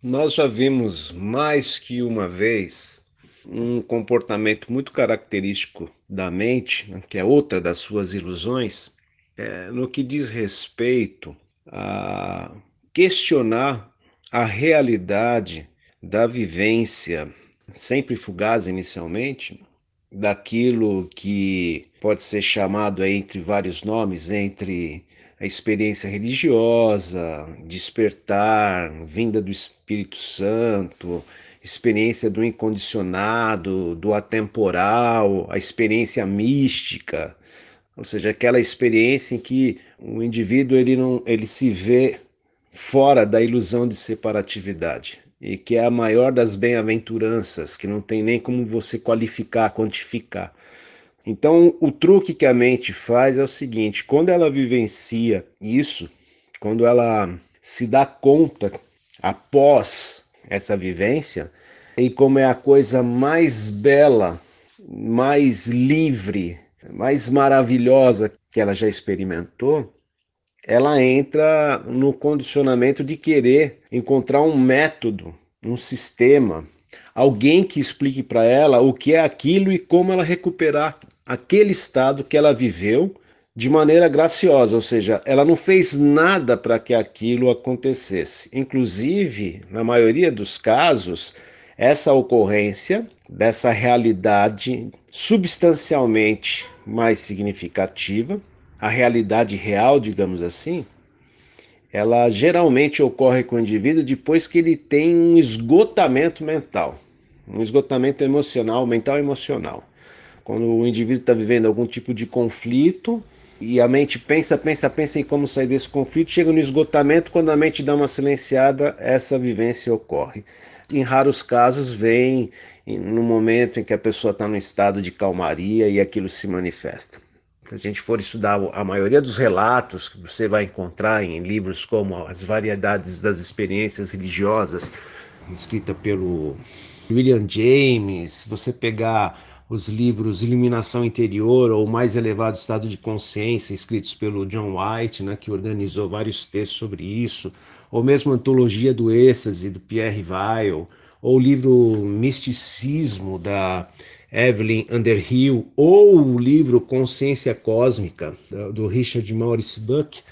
Nós já vimos mais que uma vez um comportamento muito característico da mente, né, que é outra das suas ilusões, é, no que diz respeito a questionar a realidade da vivência, sempre fugaz inicialmente, daquilo que pode ser chamado entre vários nomes, entre a experiência religiosa, despertar, vinda do Espírito Santo, experiência do incondicionado, do atemporal, a experiência mística, ou seja, aquela experiência em que o indivíduo ele não ele se vê fora da ilusão de separatividade e que é a maior das bem-aventuranças, que não tem nem como você qualificar, quantificar. Então, o truque que a mente faz é o seguinte: quando ela vivencia isso, quando ela se dá conta após essa vivência, e como é a coisa mais bela, mais livre, mais maravilhosa que ela já experimentou, ela entra no condicionamento de querer encontrar um método, um sistema, alguém que explique para ela o que é aquilo e como ela recuperar aquele estado que ela viveu de maneira graciosa, ou seja, ela não fez nada para que aquilo acontecesse. Inclusive, na maioria dos casos, essa ocorrência dessa realidade substancialmente mais significativa, a realidade real, digamos assim, ela geralmente ocorre com o indivíduo depois que ele tem um esgotamento mental, um esgotamento emocional, mental e emocional. Quando o indivíduo está vivendo algum tipo de conflito e a mente pensa, pensa, pensa em como sair desse conflito, chega no esgotamento, quando a mente dá uma silenciada, essa vivência ocorre. Em raros casos, vem no momento em que a pessoa está num estado de calmaria e aquilo se manifesta. Se a gente for estudar a maioria dos relatos que você vai encontrar em livros como As Variedades das Experiências Religiosas, escrita pelo William James, você pegar os livros Iluminação Interior ou Mais Elevado Estado de Consciência, escritos pelo John White, né, que organizou vários textos sobre isso, ou mesmo Antologia do Êxtase, do Pierre Weil, ou o livro Misticismo, da Evelyn Underhill, ou o livro Consciência Cósmica, do Richard Maurice Buck,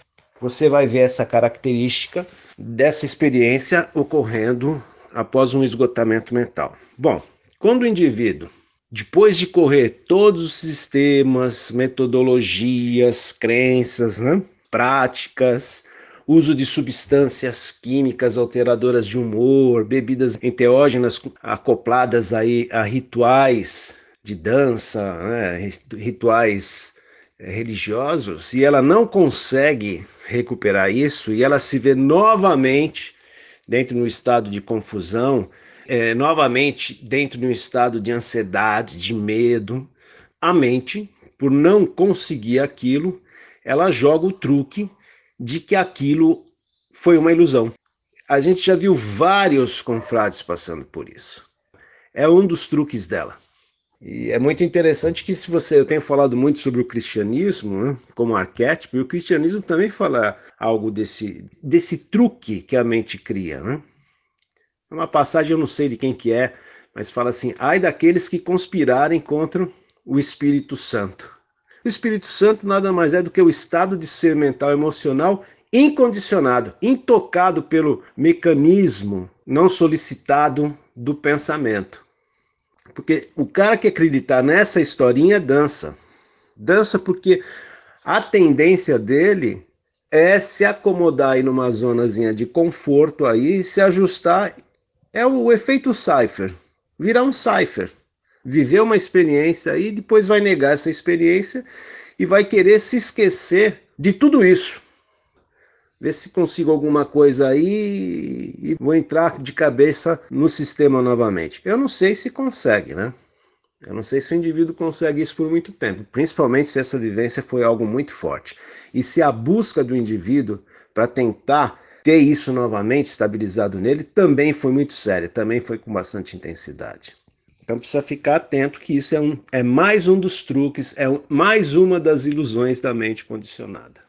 você vai ver essa característica dessa experiência ocorrendo após um esgotamento mental. Bom, quando o indivíduo depois de correr todos os sistemas, metodologias, crenças, né? práticas, uso de substâncias químicas alteradoras de humor, bebidas enteógenas acopladas aí a rituais de dança, né? rituais religiosos, e ela não consegue recuperar isso e ela se vê novamente dentro de um estado de confusão é, novamente dentro de um estado de ansiedade, de medo. A mente, por não conseguir aquilo, ela joga o truque de que aquilo foi uma ilusão. A gente já viu vários confrades passando por isso. É um dos truques dela. E é muito interessante que se você, eu tenho falado muito sobre o cristianismo né, como arquétipo, e o cristianismo também fala algo desse, desse truque que a mente cria, né? É uma passagem eu não sei de quem que é, mas fala assim: "Ai daqueles que conspirarem contra o Espírito Santo". O Espírito Santo nada mais é do que o estado de ser mental emocional incondicionado, intocado pelo mecanismo não solicitado do pensamento. Porque o cara que acreditar nessa historinha dança. Dança porque a tendência dele é se acomodar aí numa zonazinha de conforto aí, se ajustar é o efeito cipher. Virar um cipher, viver uma experiência e depois vai negar essa experiência e vai querer se esquecer de tudo isso. Ver se consigo alguma coisa aí e vou entrar de cabeça no sistema novamente. Eu não sei se consegue, né? Eu não sei se o indivíduo consegue isso por muito tempo, principalmente se essa vivência foi algo muito forte. E se a busca do indivíduo para tentar ter isso novamente estabilizado nele também foi muito sério, também foi com bastante intensidade. Então precisa ficar atento que isso é, um, é mais um dos truques, é um, mais uma das ilusões da mente condicionada.